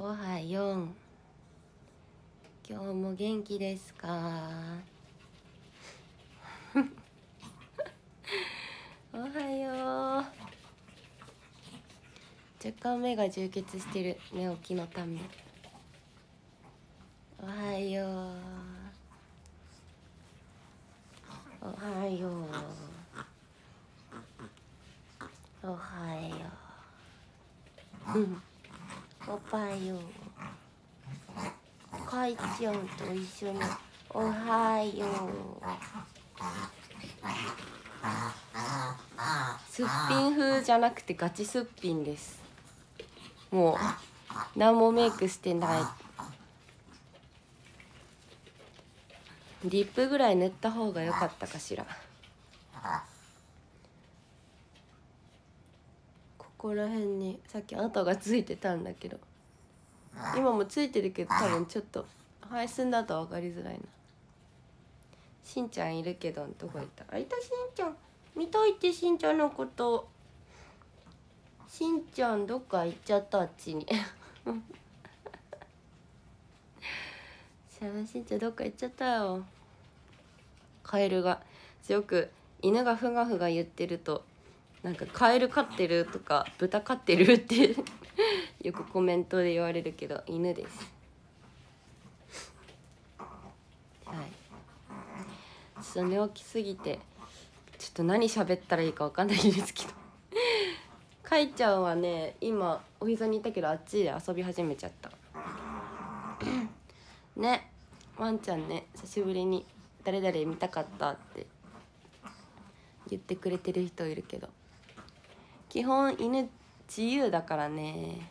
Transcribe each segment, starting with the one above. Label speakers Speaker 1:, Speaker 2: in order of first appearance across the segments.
Speaker 1: おはよん今日も元気ですか おはよう若干目が充血してる寝起きのためおはようおはようおはよううんおはようかいちゃんと一緒におはようすっぴん風じゃなくてガチすっぴんですもう何もメイクしてないリップぐらい塗った方が良かったかしら。ここら辺にさっきあなたがついてたんだけど今もついてるけど多分ちょっと配信だと分かりづらいなしんちゃんいるけどどこ行ったあいたしんちゃん見といてしんちゃんのことしんちゃんどっか行っちゃったあっちにししんちゃんどっか行っちゃったよカエルがよく犬がふがふが言ってるとなんかカエル飼ってるとか豚飼ってるって よくコメントで言われるけど犬です。はい、ちょっと寝起きすぎてちょっと何喋ったらいいか分かんないんですけどかいちゃんはね今お膝にいたけどあっちで遊び始めちゃったねワンちゃんね久しぶりに「誰々見たかった」って言ってくれてる人いるけど基本犬自由だからね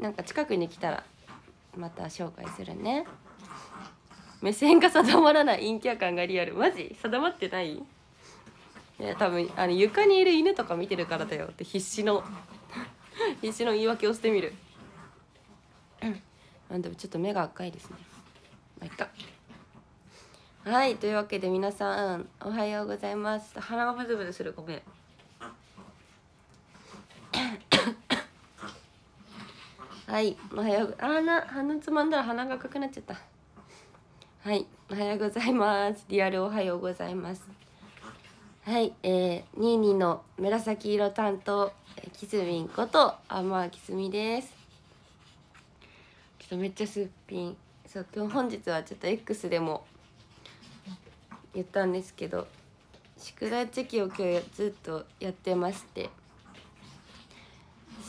Speaker 1: なんか近くに来たらまた紹介するね目線が定まらない陰キャ感がリアルマジ定まってないいや多分あの床にいる犬とか見てるからだよって必死の必死の言い訳をしてみるあでもちょっと目が赤いですねまいっかはいというわけで皆さんおはようございます鼻がブズブズするごめんはいおはようあな鼻つまんだら鼻が赤くなっちゃったはいおはようございますリアルおはようございますはいえー、ニーニーの紫色担当キスミンことアマーキスミですちょっとめっちゃすっぴんそう今日本日はちょっと X でも言ったんですけど宿題チェキを今日ずっとやってまして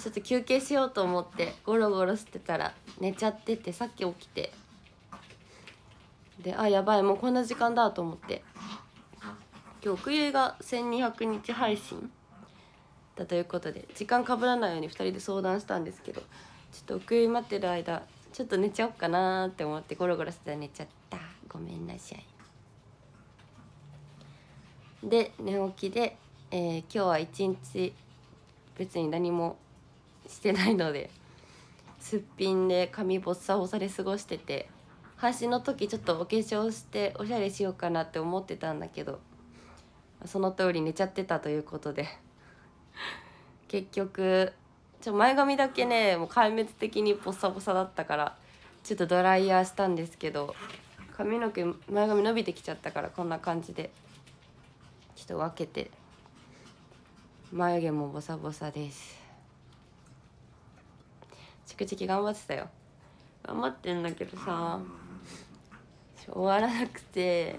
Speaker 1: ちょっと休憩しようと思ってゴロゴロしてたら寝ちゃっててさっき起きてであやばいもうこんな時間だと思って今日奥ゆいが1200日配信だということで時間かぶらないように2人で相談したんですけどちょっと奥ゆい待ってる間ちょっと寝ちゃおっかなって思ってゴロゴロしてたら寝ちゃったごめんなさいで寝起きで、えー、今日は一日別に何もしてないのですっぴんで髪ボッサボサで過ごしてて配信の時ちょっとお化粧しておしゃれしようかなって思ってたんだけどその通り寝ちゃってたということで結局ちょ前髪だけねもう壊滅的にボッサボサだったからちょっとドライヤーしたんですけど髪の毛前髪伸びてきちゃったからこんな感じでちょっと分けて眉毛もボサボサです。チクチキ頑張ってたよ頑張ってんだけどさ終わらなくて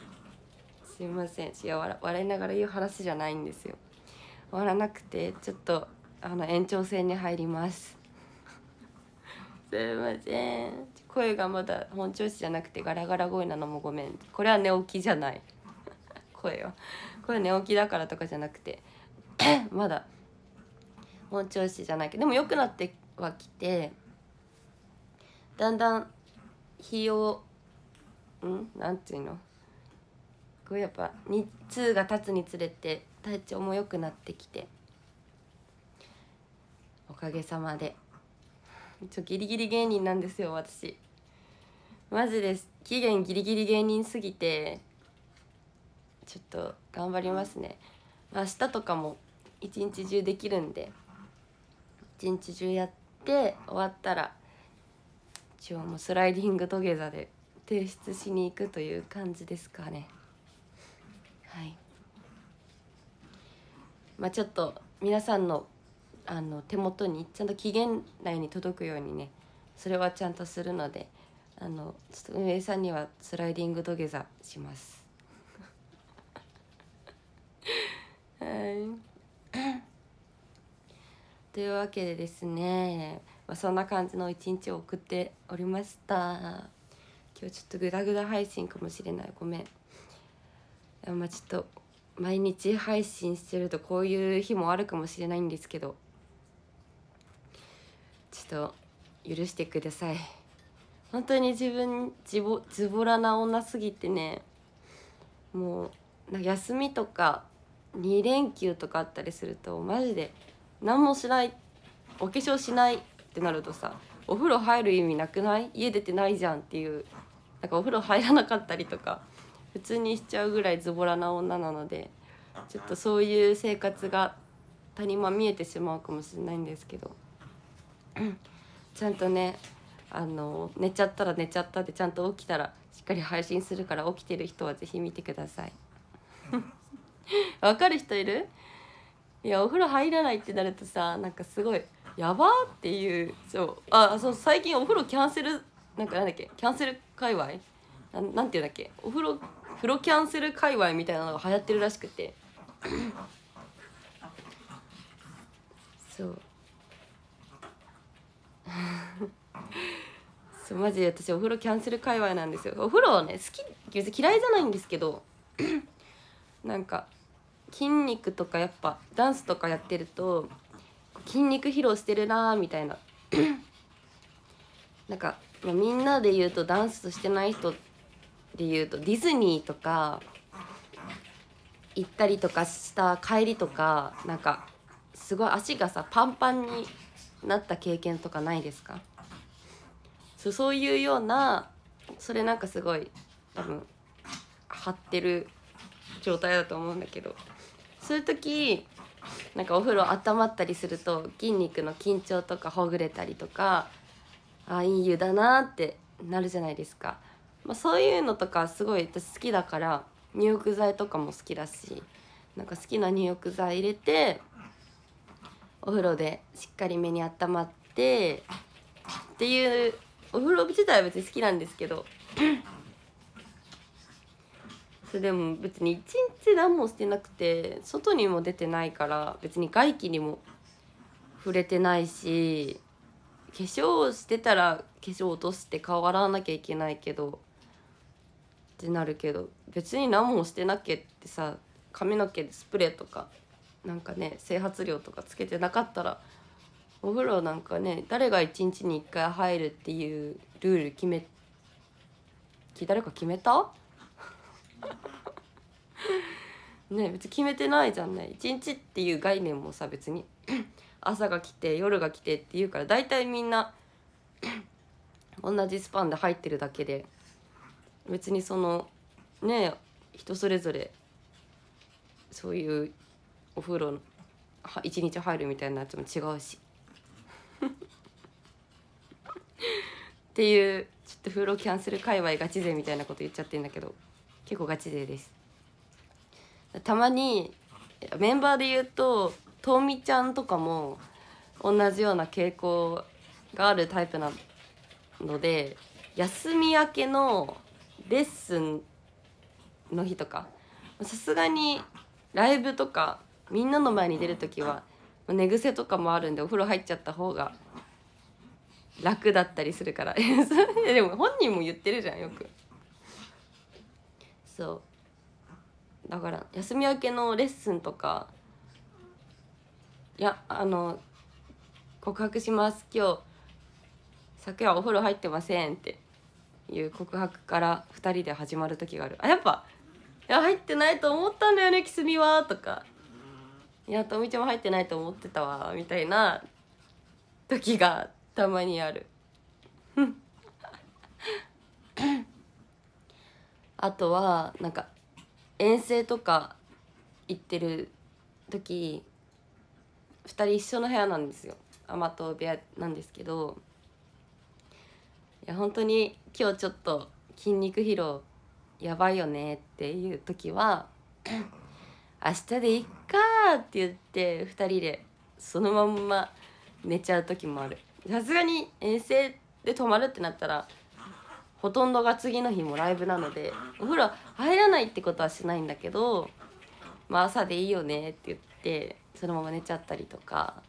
Speaker 1: すいませんいや笑いながら言う話じゃないんですよ終わらなくてちょっとあの延長戦に入ります すいません声がまだ本調子じゃなくてガラガラ声なのもごめんこれは寝起きじゃない 声は声寝起きだからとかじゃなくて まだ本調子じゃないけどでも良くなってはきてだんだん日をんなんていうのこうやっぱ日通が経つにつれて体調も良くなってきておかげさまでちょギリギリ芸人なんですよ私マジです期限ギリギリ芸人すぎてちょっと頑張りますね明日とかも一日中できるんで一日中やって終わったら一応もうスライディングトゲザで提出しに行くという感じですかねはいまあちょっと皆さんのあの手元にちゃんと期限内に届くようにねそれはちゃんとするのであのちょっと運営さんにはスライディング土下座します はい というわけでですねまあ、そんな感じの一日を送っておりました今日ちょっとグダグダ配信かもしれないごめんまあちょっと毎日配信してるとこういう日もあるかもしれないんですけどちょっと許してください本当に自分ズボズボラな女すぎてねもう休みとか2連休とかあったりするとマジで何もしないお化粧しないってなるとさお風呂入る意味なくない家出てないじゃんっていうなんかお風呂入らなかったりとか普通にしちゃうぐらいズボラな女なのでちょっとそういう生活が谷間見えてしまうかもしれないんですけど ちゃんとねあの寝ちゃったら寝ちゃったでちゃんと起きたらしっかり配信するから起きてる人は是非見てください。わかる人いるいやお風呂入らないってなるとさなんかすごいやばっていうそうあそう最近お風呂キャンセルなんかなんだっけキャンセル界隈ななんていうんだっけお風呂風呂キャンセル界隈みたいなのが流行ってるらしくてそう そうマジで私お風呂キャンセル界隈なんですよお風呂はね好き別に嫌いじゃないんですけどなんか筋肉とかやっぱダンスとかやってると筋肉披露してるなーみたいな なんか、みんなで言うとダンスしてない人で言うとディズニーとか行ったりとかした帰りとかなんかすごい足がさパンパンになった経験とかないですかそうそういうようなそれなんかすごい多分張ってる状態だと思うんだけどそういう時なんかお風呂温まったりすると筋肉の緊張とかほぐれたりとかあいい湯だなってなるじゃないですか、まあ、そういうのとかすごい私好きだから入浴剤とかも好きだしなんか好きな入浴剤入れてお風呂でしっかり目に温まってっていうお風呂自体は別に好きなんですけどそれでも別に一日何もしてなくて外にも出てないから別に外気にも触れてないし化粧してたら化粧落として顔洗わなきゃいけないけどってなるけど別に何もしてなきゃってさ髪の毛でスプレーとかなんかね整髪料とかつけてなかったらお風呂なんかね誰が一日に1回入るっていうルール決め誰か決めたね別に決めてないじゃんね一日っていう概念もさ別に 朝が来て夜が来てっていうから大体みんな 同じスパンで入ってるだけで別にそのね人それぞれそういうお風呂一日入るみたいなやつも違うし っていうちょっと風呂キャンセル界隈ガチ勢みたいなこと言っちゃってんだけど。結構ガチ勢ですたまにメンバーで言うととうみちゃんとかも同じような傾向があるタイプなので休み明けのレッスンの日とかさすがにライブとかみんなの前に出る時は寝癖とかもあるんでお風呂入っちゃった方が楽だったりするから でも本人も言ってるじゃんよく。そうだから休み明けのレッスンとかいやあの告白します今日昨夜お風呂入ってませんっていう告白から2人で始まる時があるあやっぱいや入ってないと思ったんだよねきすみはとかいやとみちゃんも入ってないと思ってたわみたいな時がたまにある。あとはなんか遠征とか行ってる時2人一緒の部屋なんですよ甘党部屋なんですけどいや本当に今日ちょっと筋肉疲労やばいよねっていう時は「明日でいっか」って言って2人でそのまんま寝ちゃう時もあるさすがに遠征で泊まるってなったらほとんどが次の日もライブなのでお風呂入らないってことはしないんだけど、まあ、朝でいいよねって言ってそのまま寝ちゃったりとか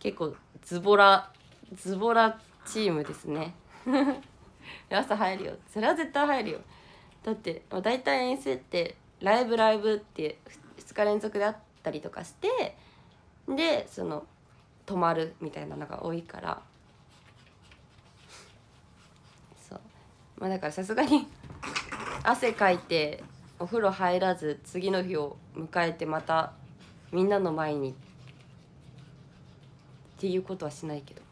Speaker 1: 結構ズボラズボラチームですね 朝入るよそれは絶対入るよだって大体遠征ってライブライブって2日連続であったりとかしてでその泊まるみたいなのが多いからまあ、だからさすがに 汗かいてお風呂入らず次の日を迎えてまたみんなの前にっていうことはしないけど っ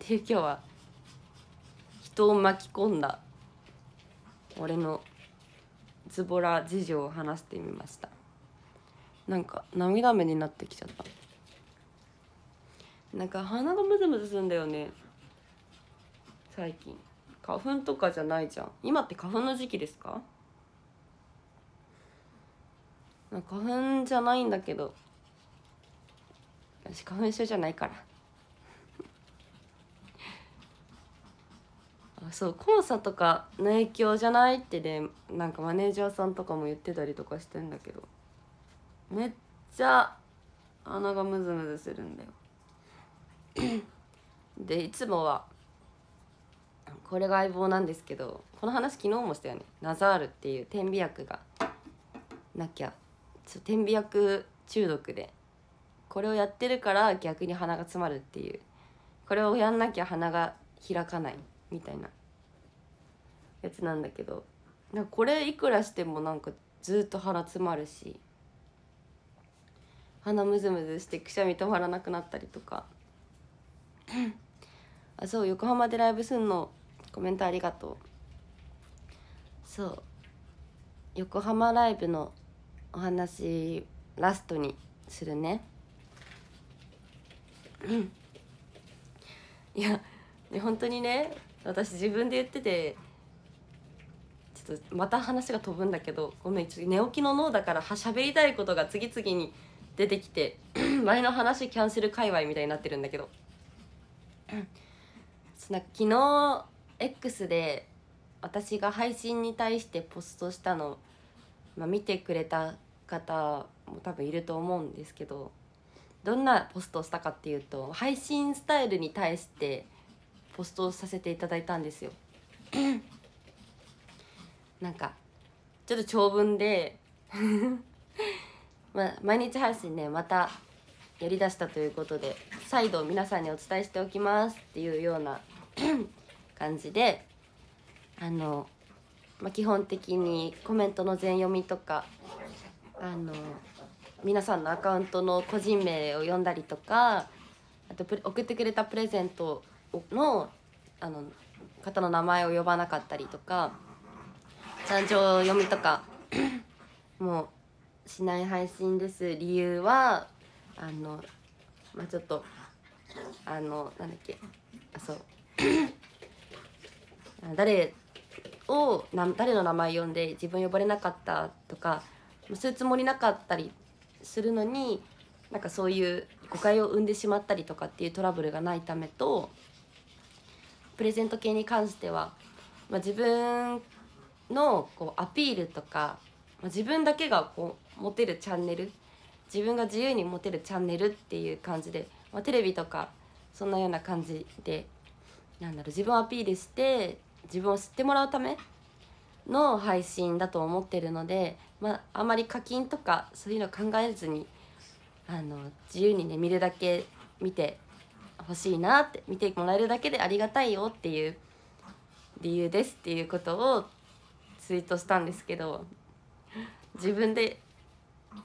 Speaker 1: ていう今日は人を巻き込んだ俺のズボラ事情を話してみましたなんか涙目になってきちゃったなんか鼻がムズムズすんだよね最近花粉とかじゃないじゃん今って花粉の時期ですか花粉じゃないんだけど私花粉症じゃないから あそう黄砂とかの影響じゃないってねなんかマネージャーさんとかも言ってたりとかしてんだけどめっちゃ鼻がムズムズするんだよ でいつもはこれが相棒なんですけどこの話昨日もしたよねナザールっていう点鼻薬がなきゃ点鼻薬中毒でこれをやってるから逆に鼻が詰まるっていうこれをやんなきゃ鼻が開かないみたいなやつなんだけどなんかこれいくらしてもなんかずっと腹詰まるし鼻ムズムズしてくしゃみ止まらなくなったりとかあそう横浜でライブすんのコメントありがとうそう横浜ライブのお話ラストにするねいや本当にね私自分で言っててちょっとまた話が飛ぶんだけどごめんちょっと寝起きの脳だから喋りたいことが次々に出てきて 前の話キャンセル界隈みたいになってるんだけどん昨日 X で私が配信に対してポストしたの、まあ、見てくれた方も多分いると思うんですけどどんなポストをしたかっていうと配信スタイルに対してポストをさせていただいたんですよ。なんかちょっと長文で まあ、毎日配信ねまたやりだしたということで再度皆さんにお伝えしておきますっていうような感じであの、まあ、基本的にコメントの全読みとかあの皆さんのアカウントの個人名を読んだりとかあと送ってくれたプレゼントのあの方の名前を呼ばなかったりとか誕生読みとか もうしない配信です理由はあのまあちょっとあのなんだっけあそう誰を誰の名前呼んで自分呼ばれなかったとかするつもりなかったりするのになんかそういう誤解を生んでしまったりとかっていうトラブルがないためとプレゼント系に関しては、まあ、自分のこうアピールとか、まあ、自分だけがこう持てるチャンネル自分が自由に持てるチャンネルっていう感じで、まあ、テレビとかそんなような感じでなんだろう自分をアピールして自分を知ってもらうための配信だと思ってるので、まあ、あまり課金とかそういうの考えずにあの自由にね見るだけ見てほしいなって見てもらえるだけでありがたいよっていう理由ですっていうことをツイートしたんですけど自分で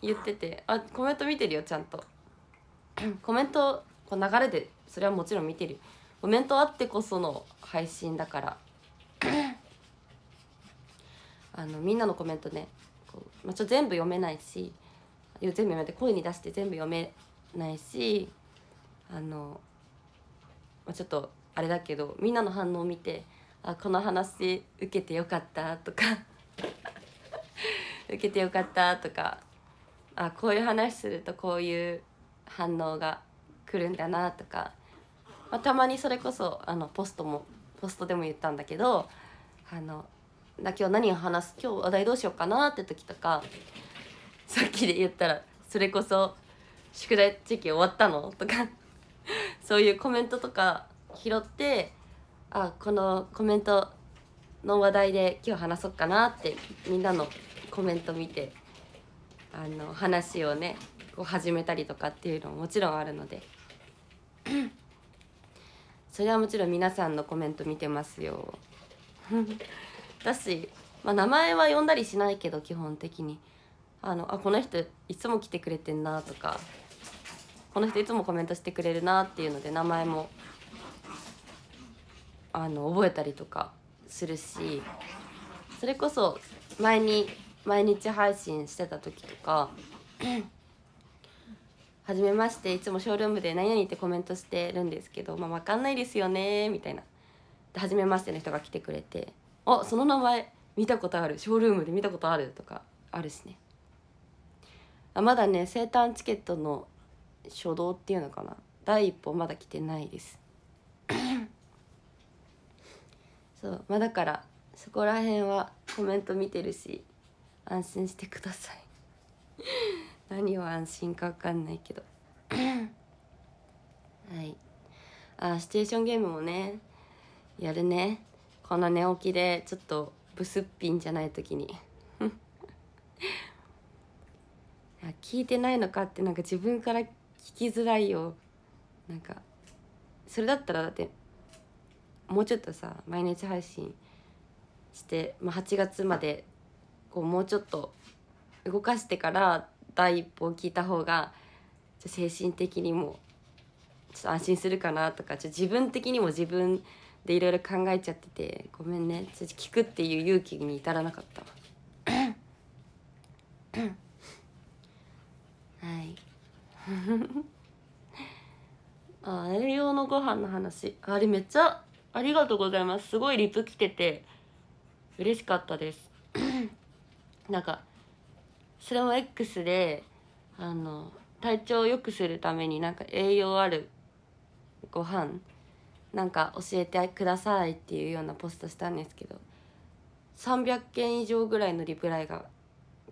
Speaker 1: 言っててあコメント見てるよちゃんと コメントこう流れでそれはもちろん見てるコメントあってこその配信だからあのみんなのコメントねまあ、ちょ全部読めないし全部読めて声に出して全部読めないしあの、まあ、ちょっとあれだけどみんなの反応を見て「あこの話受けてよかった」とか「受けてよかった」とか「あこういう話するとこういう反応が来るんだな」とか、まあ、たまにそれこそあのポストもポストでも言ったんだけどあの今日何を話す今日話題どうしようかなって時とかさっきで言ったらそれこそ「宿題時期終わったの?」とかそういうコメントとか拾ってあこのコメントの話題で今日話そうかなってみんなのコメント見てあの話をねこう始めたりとかっていうのももちろんあるので。それはもちろん皆さんのコメント見てますよ だし、まあ、名前は呼んだりしないけど基本的にあのあこの人いつも来てくれてんなとかこの人いつもコメントしてくれるなっていうので名前もあの覚えたりとかするしそれこそ前に毎日配信してた時とか初めましていつもショールームで「何々」ってコメントしてるんですけど「まあ、分かんないですよね」みたいなで初めましての人が来てくれて「あその名前見たことあるショールームで見たことある」とかあるしねあまだね生誕チケットの初動っていうのかな第一歩まだ来てないです そうまあだからそこら辺はコメント見てるし安心してください何を安心か分かんないけど はいあシチュエーションゲームもねやるねこの寝起きでちょっとブスっぴんじゃない時に あ聞いてないのかってなんか自分から聞きづらいよなんかそれだったらだってもうちょっとさ毎日配信して、まあ、8月までこうもうちょっと動かしてから第一歩を聞いた方が精神的にもちょっと安心するかなとかちょ自分的にも自分でいろいろ考えちゃっててごめんねちょ聞くっていう勇気に至らなかった はい あ栄養のご飯の話あれめっちゃありがとうございますすごいリプ来てて嬉しかったです なんかスラム X であの体調を良くするためになんか栄養あるご飯なんか教えてくださいっていうようなポストしたんですけど300件以上ぐらいのリプライが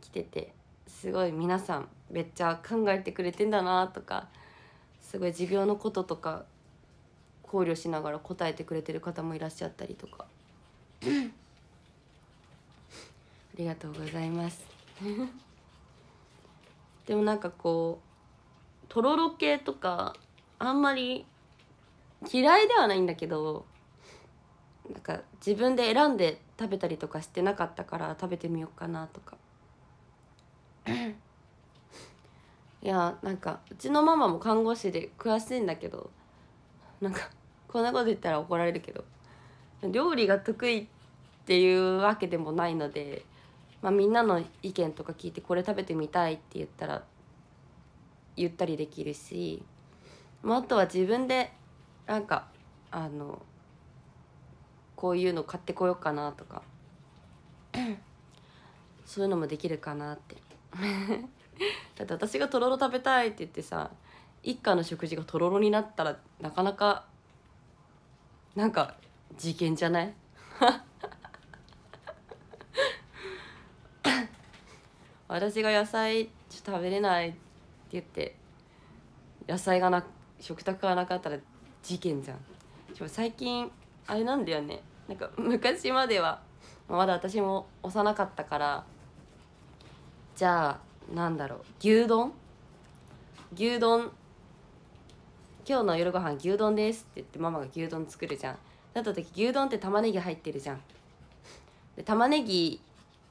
Speaker 1: 来ててすごい皆さんめっちゃ考えてくれてんだなとかすごい持病のこととか考慮しながら答えてくれてる方もいらっしゃったりとかありがとうございますでもなんかこうとろろ系とかあんまり嫌いではないんだけどなんか自分で選んで食べたりとかしてなかったから食べてみようかなとかいやなんかうちのママも看護師で詳しいんだけどなんかこんなこと言ったら怒られるけど料理が得意っていうわけでもないのでまあ、みんなの意見とか聞いてこれ食べてみたいって言ったら言ったりできるし、まあ、あとは自分でなんかあのこういうの買ってこようかなとか そういうのもできるかなって だって私がとろろ食べたいって言ってさ一家の食事がとろろになったらなかなかなんか事件じゃない 私が野菜ちょっと食べれないって言って野菜がな食卓がなかったら事件じゃん最近あれなんだよねなんか昔まではまだ私も幼かったからじゃあなんだろう牛丼牛丼今日の夜ご飯牛丼ですって言ってママが牛丼作るじゃんなった時牛丼って玉ねぎ入ってるじゃんで玉ねぎ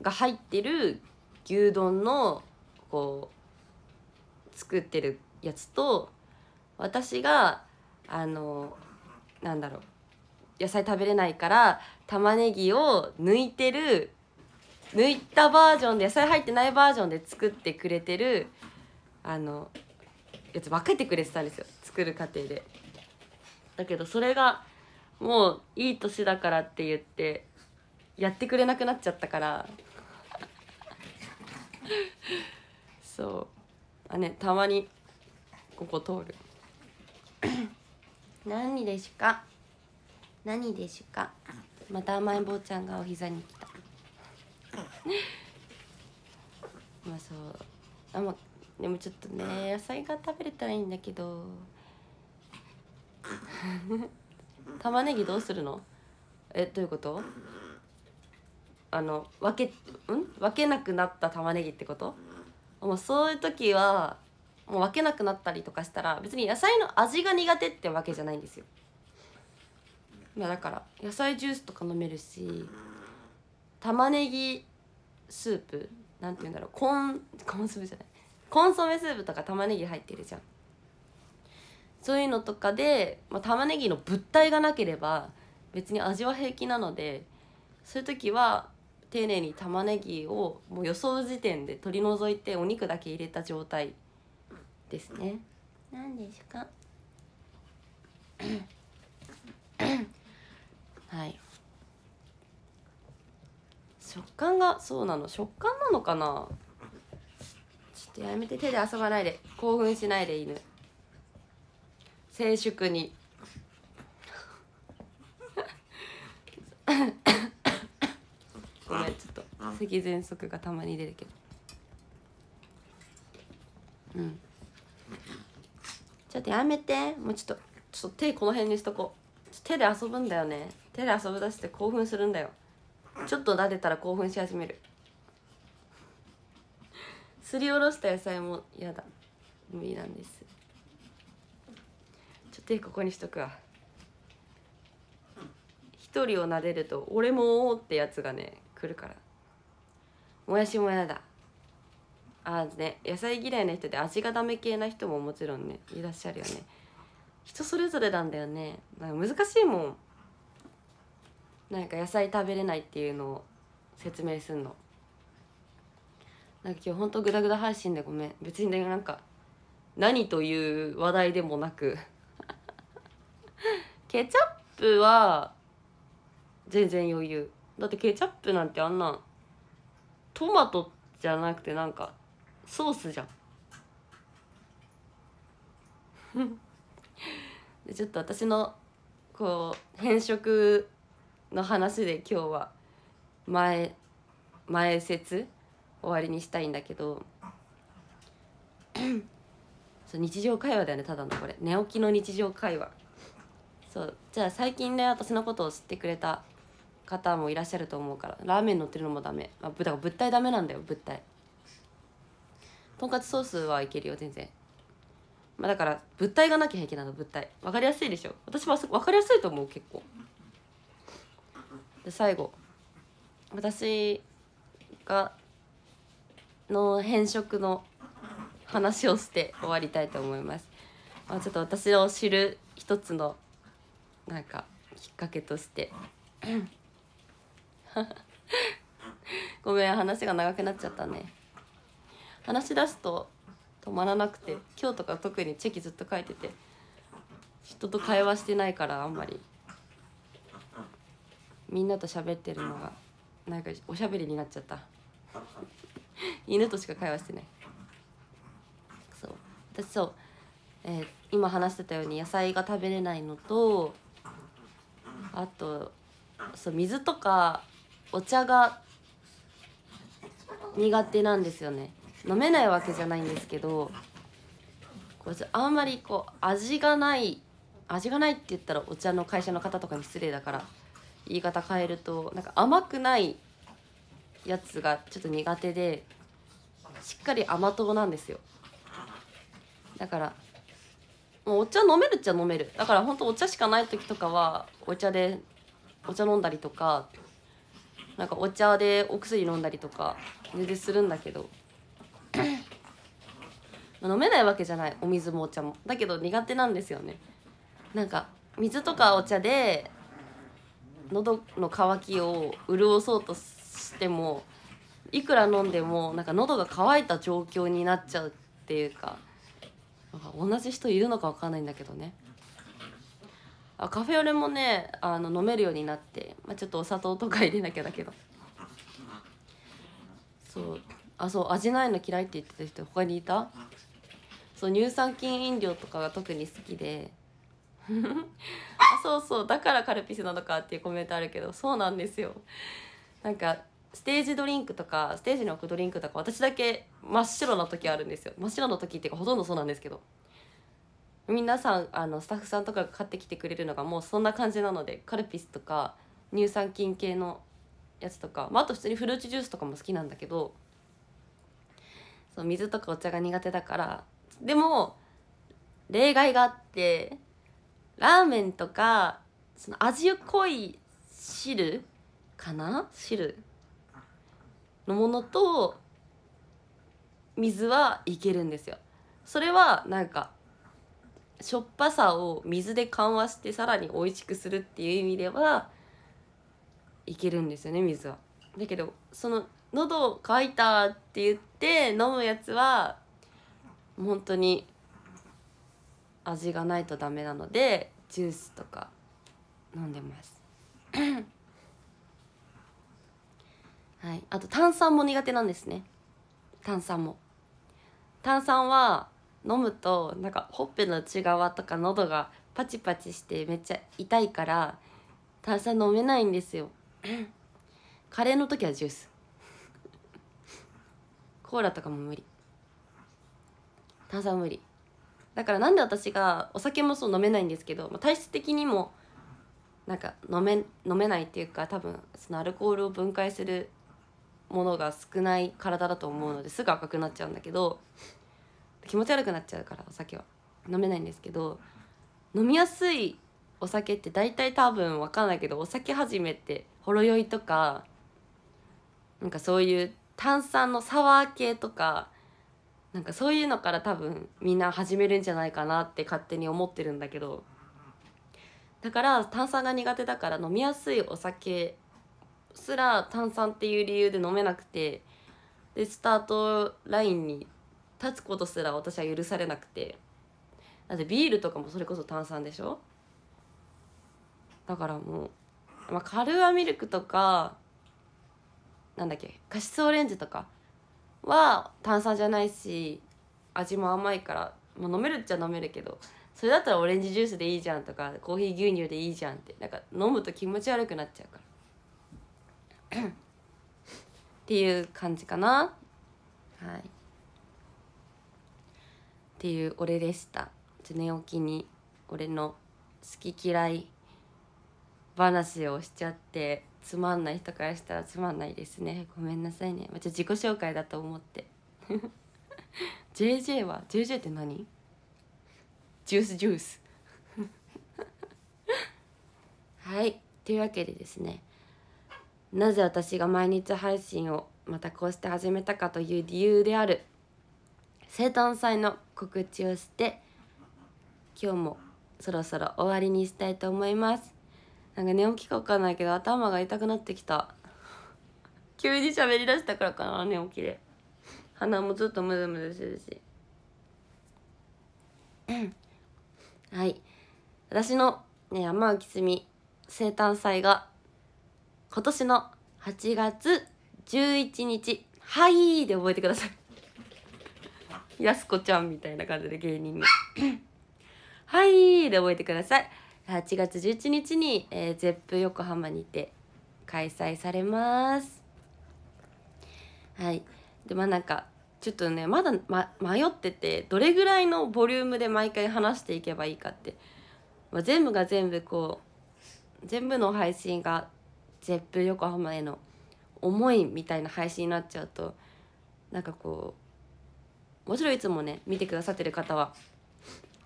Speaker 1: が入ってる牛丼のこう作ってるやつと私があのなんだろう野菜食べれないから玉ねぎを抜いてる抜いたバージョンで野菜入ってないバージョンで作ってくれてるあのやつ分けてくれてたんですよ作る過程で。だけどそれがもういい年だからって言ってやってくれなくなっちゃったからそうあねたまにここ通る 何でしか何でしかまた甘えん坊ちゃんがお膝に来た まあそうあまでもちょっとね野菜が食べれたらいいんだけど 玉ねぎどうするのえどういうことあの分けん分けなくなった玉ねぎってこともうそういう時はもう分けなくなったりとかしたら別に野菜の味が苦手ってわけじゃないんですよだから野菜ジュースとか飲めるし玉ねぎスープなんて言うんだろうコンコンソメじゃないコンソメスープとか玉ねぎ入ってるじゃんそういうのとかで、まあ、玉ねぎの物体がなければ別に味は平気なのでそういう時は丁寧に玉ねぎをもう予想時点で取り除いてお肉だけ入れた状態ですね。何ですか はい食感がそうなの食感なのかなちょっとやめて手で遊ばないで興奮しないで犬静粛にごめんちょっと咳喘息がたまに出るけどうんちょっとやめてもうちょっとちょっと手この辺にしとこう手で遊ぶんだよね手で遊ぶ出して興奮するんだよちょっと撫でたら興奮し始めるすりおろした野菜も嫌だ無理なんですちょっと手ここにしとくわ一人を撫でると「俺も」ってやつがね来るからもやしもやだああね野菜嫌いな人で味がダメ系な人ももちろんねいらっしゃるよね人それぞれなんだよねなんか難しいもんなんか野菜食べれないっていうのを説明すんのなんか今日ほんとグダグダ配信でごめん別にねなんか何という話題でもなく ケチャップは全然余裕だってケチャップなんてあんなトマトじゃなくてなんかソースじゃん でちょっと私のこう変色の話で今日は前前説終わりにしたいんだけど そう日常会話だよねただのこれ寝起きの日常会話そうじゃあ最近ね私のことを知ってくれた方もいらっしゃると思うからラーメン乗ってるのもダメあだから物体ダメなんだよ物体とんかつソースはいけるよ全然まあだから物体がなきゃいけないの物体分かりやすいでしょ私も分かりやすいと思う結構で最後私がの変色の話をして終わりたいと思います、まあ、ちょっと私を知る一つのなんかきっかけとして ごめん話が長くなっちゃったね話し出すと止まらなくて今日とか特にチェキずっと書いてて人と会話してないからあんまりみんなと喋ってるのがなんかおしゃべりになっちゃった犬としか会話してないそう私そうえー、今話してたように野菜が食べれないのとあとそう水とかお茶が苦手なんですよね飲めないわけじゃないんですけどあんまりこう味がない味がないって言ったらお茶の会社の方とかに失礼だから言い方変えるとなんか甘くないやつがちょっと苦手でしっかり甘党なんですよだからもうお茶飲めるっちゃ飲めるだからほんとお茶しかない時とかはお茶でお茶飲んだりとかなんかお茶でお薬飲んだりとか全然するんだけど飲めないわけじゃないお水もお茶もだけど苦手なんですよねなんか水とかお茶で喉の渇きを潤そうとしてもいくら飲んでもなんか喉が渇いた状況になっちゃうっていうかなんか同じ人いるのか分かんないんだけどねあカフェオレもねあの飲めるようになって、まあ、ちょっとお砂糖とか入れなきゃだけどそうあそう味ないの嫌いって言ってた人他にいたそう乳酸菌飲料とかが特に好きで あそうそうだからカルピスなのかっていうコメントあるけどそうなんですよなんかステージドリンクとかステージに置くドリンクとか私だけ真っ白な時あるんですよ真っ白な時っていうかほとんどそうなんですけど皆さんあのスタッフさんとかが買ってきてくれるのがもうそんな感じなのでカルピスとか乳酸菌系のやつとか、まあ、あと普通にフルーツジュースとかも好きなんだけどそう水とかお茶が苦手だからでも例外があってラーメンとかその味濃い汁かな汁のものと水はいけるんですよ。それはなんかしょっぱさを水で緩和してさらに美味しくするっていう意味ではいけるんですよね水は。だけどその喉乾いたって言って飲むやつは本当に味がないとダメなのでジュースとか飲んでますはいあと炭酸も苦手なんですね炭酸も炭酸は飲むとなんかほっぺの内側とか喉がパチパチしてめっちゃ痛いから炭酸飲めないんですよ カレーの時はジュース コーラとかも無理炭酸無理だからなんで私がお酒もそう飲めないんですけど、まあ、体質的にもなんか飲め飲めないっていうか多分そのアルコールを分解するものが少ない体だと思うのですぐ赤くなっちゃうんだけど気持ち悪くなっちゃうからお酒は飲めないんですけど飲みやすいお酒って大体多分分かんないけどお酒始めってほろ酔いとかなんかそういう炭酸のサワー系とかなんかそういうのから多分みんな始めるんじゃないかなって勝手に思ってるんだけどだから炭酸が苦手だから飲みやすいお酒すら炭酸っていう理由で飲めなくてでスタートラインに立つことすら私は許されなくてだってビールとかもそれこそ炭酸でしょだからもう、まあ、カルアミルクとかなんだっけカシスオレンジとかは炭酸じゃないし味も甘いから、まあ、飲めるっちゃ飲めるけどそれだったらオレンジジュースでいいじゃんとかコーヒー牛乳でいいじゃんってなんか飲むと気持ち悪くなっちゃうから っていう感じかなはい。っていう俺でした寝起きに俺の好き嫌い話をしちゃってつまんない人からしたらつまんないですねごめんなさいねまあ、ちょ自己紹介だと思って JJ は JJ って何ジュースジュース はいというわけでですねなぜ私が毎日配信をまたこうして始めたかという理由である生誕祭の告知をして今日もそろそろ終わりにしたいと思いますなんか寝起きか分かんないけど頭が痛くなってきた急に喋りだしたからかな寝起きで鼻もずっとムズムズするしはい私の、ね、山脇すみ生誕祭が今年の8月11日「はい」で覚えてくださいやすこちゃんみたいな感じで芸人の はいで覚えてください8月11日に、えー、ゼップ横浜にて開催されますはいでまあなんかちょっとねまだ、ま、迷っててどれぐらいのボリュームで毎回話していけばいいかって、まあ、全部が全部こう全部の配信がゼップ横浜への思いみたいな配信になっちゃうとなんかこう、もちろんいつもね見てくださってる方は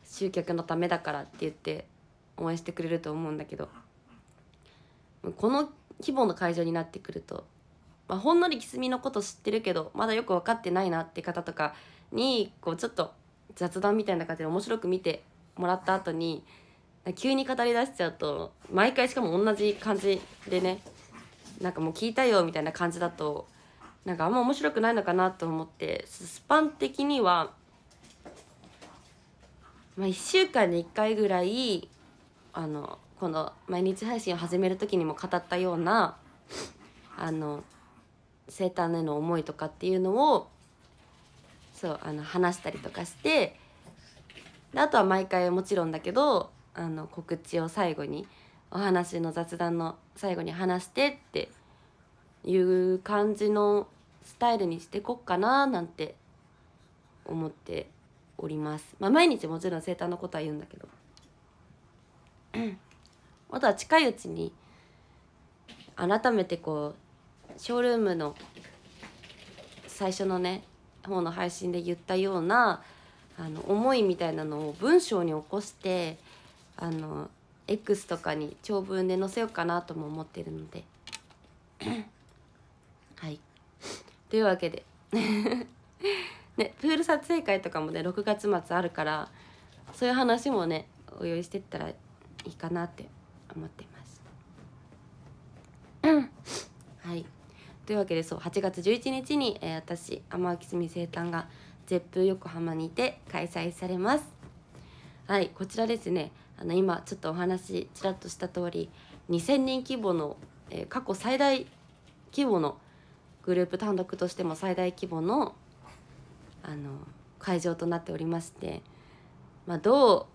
Speaker 1: 集客のためだからって言って応援してくれると思うんだけどこの規模の会場になってくると、まあ、ほんのりきすみのこと知ってるけどまだよく分かってないなって方とかにこうちょっと雑談みたいな感じで面白く見てもらった後に急に語り出しちゃうと毎回しかも同じ感じでねなんかもう聞いたよみたいな感じだとなんかあんま面白くないのかなと思ってスパン的には、まあ、1週間に1回ぐらいあのこの毎日配信を始める時にも語ったようなあの生誕への思いとかっていうのをそうあの話したりとかしてであとは毎回もちろんだけどあの告知を最後にお話の雑談の最後に話してっていう感じのスタイルにしてこっかななんて思っておりますまあ毎日もちろん生誕のことは言うんだけど あとは近いうちに改めてこうショールームの最初のね方の配信で言ったようなあの思いみたいなのを文章に起こしてあの X とかに長文で載せようかなとも思ってるのでというわけで ねプール撮影会とかもね6月末あるからそういう話もねお用意してったらいいかなって思ってます。はいというわけでそう8月11日に、えー、私天明澄生誕が絶風横浜にて開催されます。はいこちらですねあの今ちょっとお話ちらっとした通り2,000人規模の、えー、過去最大規模のグループ単独としても最大規模のあの会場となっておりまして、まあ、ど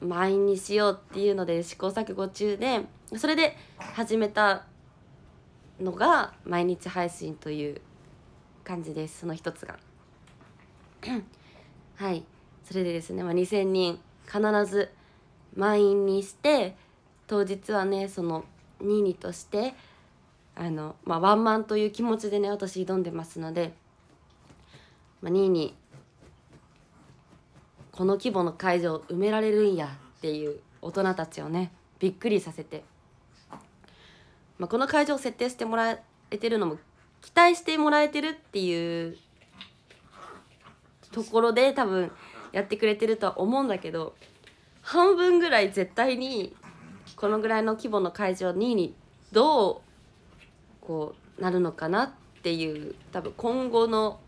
Speaker 1: う満員にしようっていうので試行錯誤中でそれで始めたのが毎日配信という感じですその一つが。はいそれでですね、まあ、2,000人必ず満員にして当日はねそのニーニとしてあの、まあ、ワンマンという気持ちでね私挑んでますので、まあ、2位にこの規模の会場埋められるんやっていう大人たちをねびっくりさせて、まあ、この会場を設定してもらえてるのも期待してもらえてるっていうところで多分やってくれてるとは思うんだけど半分ぐらい絶対にこのぐらいの規模の会場2位にどうこうなるのかなっていう多分今後の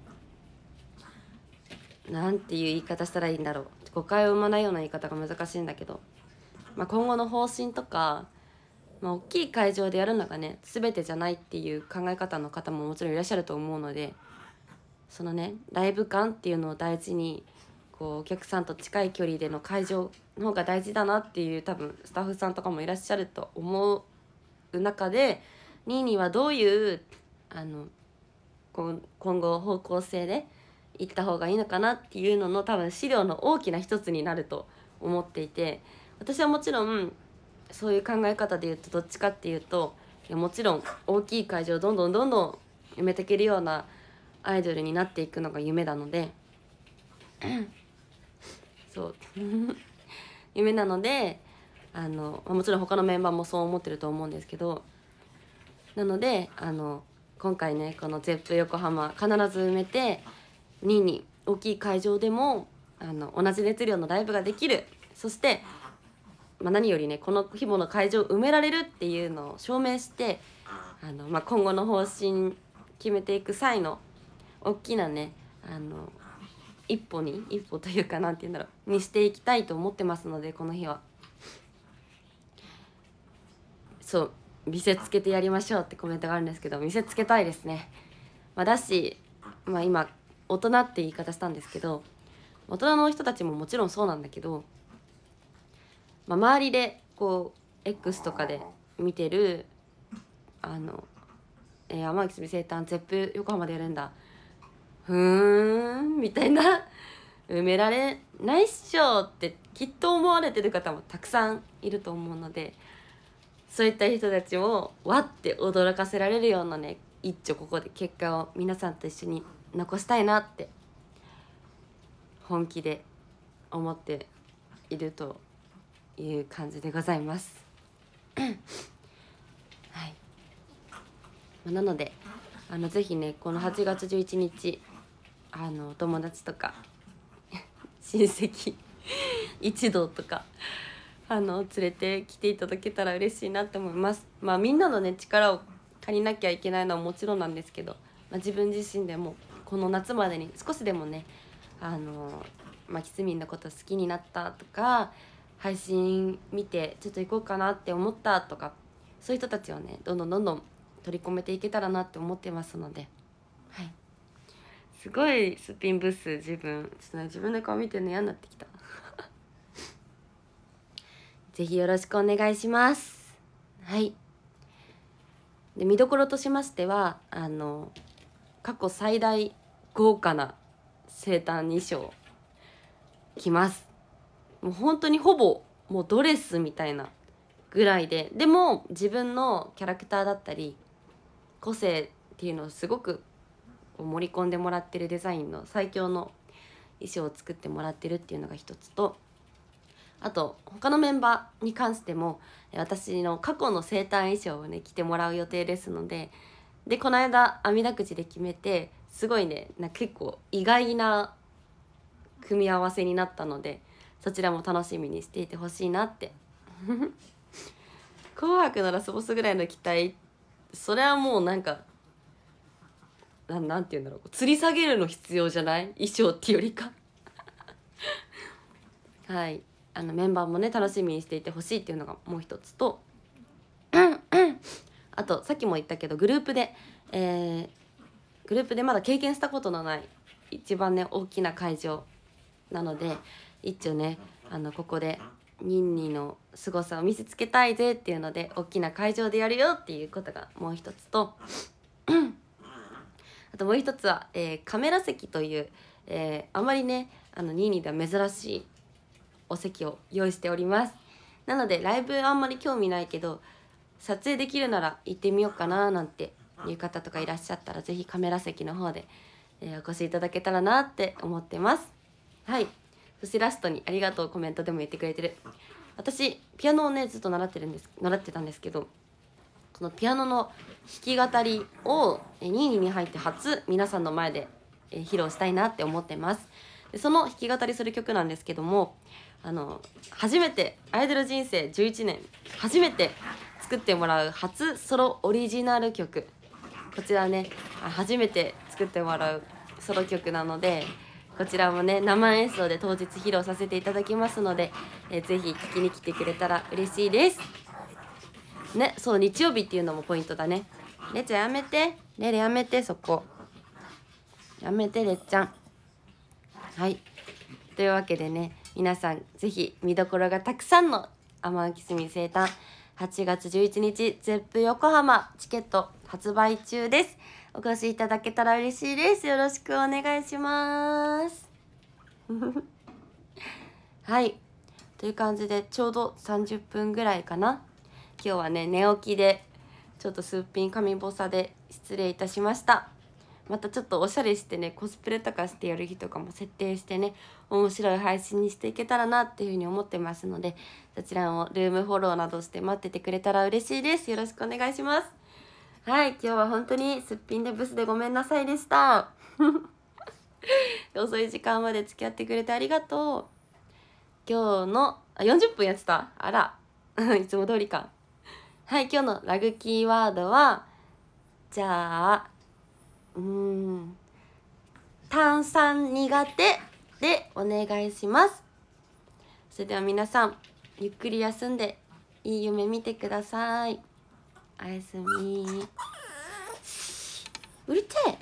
Speaker 1: 何ていう言い方したらいいんだろう誤解を生まないような言い方が難しいんだけど、まあ、今後の方針とか、まあ、大きい会場でやるのがね全てじゃないっていう考え方の方ももちろんいらっしゃると思うのでそのねライブ感っていうのを大事にこうお客さんと近い距離での会場の方が大事だなっていう多分スタッフさんとかもいらっしゃると思う中でニーニーはどういうあの今後方向性で行った方がいいのかなっていうのの多分資料の大きな一つになると思っていて私はもちろんそういう考え方で言うとどっちかっていうといやもちろん大きい会場をどんどんどんどん埋めていけるようなアイドルになっていくのが夢なので そう 夢なのであのもちろん他のメンバーもそう思ってると思うんですけどなのであの今回ねこの ZEP 横浜必ず埋めて2に大きい会場でもあの同じ熱量のライブができるそして、まあ、何よりねこの規模の会場埋められるっていうのを証明してあの、まあ、今後の方針決めていく際の大きなねあの一歩に一歩というかなんて言うんだろうにしていきたいと思ってますのでこの日は。そう見せつけてやりましょうってコメントがあるんですけど見せつけたいですね、まあ、だし、まあ、今大人って言い方したんですけど大人の人たちももちろんそうなんだけど、まあ、周りでこう X とかで見てるあの、え天城すみ生誕絶プ横浜でやるんだふーんみたいな埋められないっしょってきっと思われてる方もたくさんいると思うので。そういった人たちをわって驚かせられるようなね一丁ここで結果を皆さんと一緒に残したいなって本気で思っているという感じでございます。はい、まなのであのぜひねこの8月11日あのお友達とか 親戚一同とかあの連れてきていただけたら嬉しいなって思います。まあ、みんなのね力を借りなきゃいけないのはもちろんなんですけど、まあ、自分自身でもこの夏までに少しでもねあの、まあ、キスミンのこと好きになったとか配信見てちょっと行こうかなって思ったとかそういう人たちをねどんどんどんどん取り込めていけたらなって思ってますので、はい、すごいスピンブース自分ちょっとね自分の顔見てるの嫌になってきた。ぜひよろしくお願いします。はい。で見どころとしましてはあの過去最大豪華な生誕衣装着ます。もう本当にほぼもうドレスみたいなぐらいででも自分のキャラクターだったり個性っていうのをすごく盛り込んでもらってるデザインの最強の衣装を作ってもらってるっていうのが一つとあと他のメンバーに関しても私の過去の生誕衣装をね着てもらう予定ですのででこの間あみだくじで決めてすごいねな結構意外な組み合わせになったのでそちらも楽しみにしていてほしいなって「紅白」のラスボスぐらいの期待それはもうなんかななんて言うんだろう吊り下げるの必要じゃない衣装ってよりか はいあのメンバーもね楽しみにしていてほしいっていうのがもう一つとあとさっきも言ったけどグループで、えー、グループでまだ経験したことのない一番ね大きな会場なので一応ねあのここでニンニの凄さを見せつけたいぜっていうので大きな会場でやるよっていうことがもう一つと あともう一つは、えー、カメラ席という、えー、あまりねあのニーニーでは珍しいお席を用意しておりますなのでライブあんまり興味ないけど撮影できるなら行ってみようかななんていう方とかいらっしゃったら是非カメラ席の方で、えお越しいただけたらなって思ってますはいそしてラストに「ありがとう」コメントでも言ってくれてる私ピアノをねずっと習ってるんです習ってたんですけどこのピアノの弾き語りを2位に入って初皆さんの前で披露したいなって思ってますでその弾き語りする曲なんですけどもあの初めてアイドル人生11年初めて作ってもらう初ソロオリジナル曲こちらね初めて作ってもらうソロ曲なのでこちらもね生演奏で当日披露させていただきますので、ぜひ聴きに来てくれたら嬉しいですねそう日曜日っていうのもポイントだねレちゃんやめてレレやめてそこやめてレちゃんはいというわけでね皆さんぜひ見どころがたくさんの天城澄生誕8月11日ゼップ横浜チケット発売中ですお越しいただけたら嬉しいですよろしくお願いしますはいという感じでちょうど30分ぐらいかな今日はね寝起きでちょっとすっぴん神ぼさで失礼いたしましたまたちょっとおしゃれしてねコスプレとかしてやる日とかも設定してね面白い配信にしていけたらなっていうふうに思ってますのでそちらもルームフォローなどして待っててくれたら嬉しいですよろしくお願いしますはい今日は本当にすっぴんでブスでごめんなさいでした 遅い時間まで付き合ってくれてありがとう今日のあ40分やってたあら いつも通りかはい今日のラグキーワードはじゃあうん炭酸苦手でお願いしますそれでは皆さんゆっくり休んでいい夢見てくださいおやすみうるせえ